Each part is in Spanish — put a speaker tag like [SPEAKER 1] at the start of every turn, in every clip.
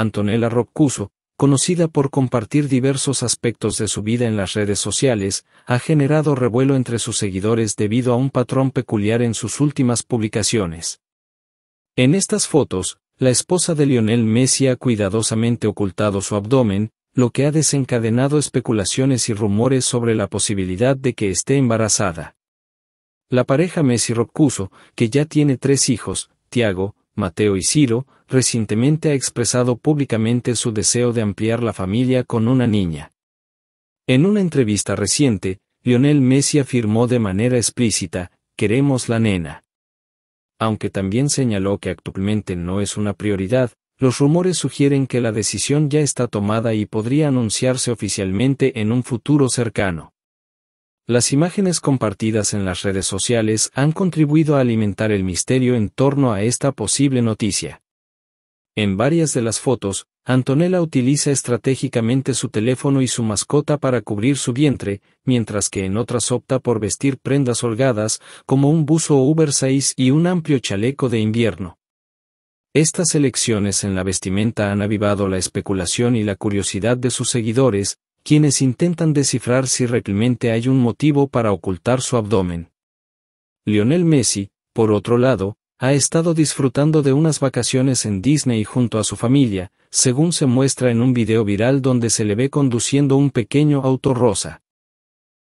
[SPEAKER 1] Antonella Roccuso, conocida por compartir diversos aspectos de su vida en las redes sociales, ha generado revuelo entre sus seguidores debido a un patrón peculiar en sus últimas publicaciones. En estas fotos, la esposa de Lionel Messi ha cuidadosamente ocultado su abdomen, lo que ha desencadenado especulaciones y rumores sobre la posibilidad de que esté embarazada. La pareja Messi Roccuso, que ya tiene tres hijos, Tiago, Mateo y Ciro recientemente ha expresado públicamente su deseo de ampliar la familia con una niña. En una entrevista reciente, Lionel Messi afirmó de manera explícita, queremos la nena. Aunque también señaló que actualmente no es una prioridad, los rumores sugieren que la decisión ya está tomada y podría anunciarse oficialmente en un futuro cercano. Las imágenes compartidas en las redes sociales han contribuido a alimentar el misterio en torno a esta posible noticia. En varias de las fotos, Antonella utiliza estratégicamente su teléfono y su mascota para cubrir su vientre, mientras que en otras opta por vestir prendas holgadas, como un buzo oversize y un amplio chaleco de invierno. Estas elecciones en la vestimenta han avivado la especulación y la curiosidad de sus seguidores, quienes intentan descifrar si realmente hay un motivo para ocultar su abdomen. Lionel Messi, por otro lado, ha estado disfrutando de unas vacaciones en Disney junto a su familia, según se muestra en un video viral donde se le ve conduciendo un pequeño auto rosa.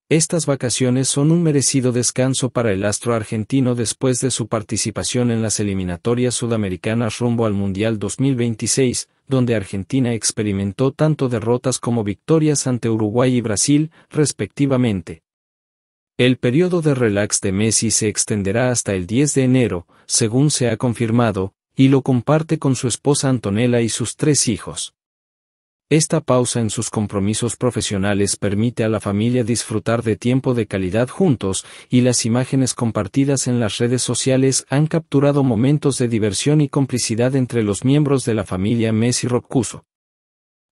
[SPEAKER 1] Estas vacaciones son un merecido descanso para el astro argentino después de su participación en las eliminatorias sudamericanas rumbo al Mundial 2026, donde Argentina experimentó tanto derrotas como victorias ante Uruguay y Brasil, respectivamente. El periodo de relax de Messi se extenderá hasta el 10 de enero, según se ha confirmado, y lo comparte con su esposa Antonella y sus tres hijos. Esta pausa en sus compromisos profesionales permite a la familia disfrutar de tiempo de calidad juntos, y las imágenes compartidas en las redes sociales han capturado momentos de diversión y complicidad entre los miembros de la familia Messi roccuso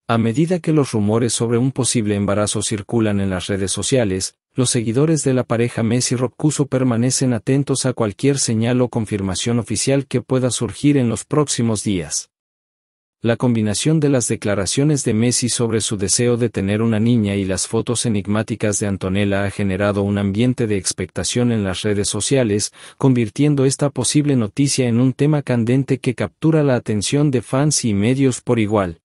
[SPEAKER 1] A medida que los rumores sobre un posible embarazo circulan en las redes sociales, los seguidores de la pareja Messi roccuso permanecen atentos a cualquier señal o confirmación oficial que pueda surgir en los próximos días. La combinación de las declaraciones de Messi sobre su deseo de tener una niña y las fotos enigmáticas de Antonella ha generado un ambiente de expectación en las redes sociales, convirtiendo esta posible noticia en un tema candente que captura la atención de fans y medios por igual.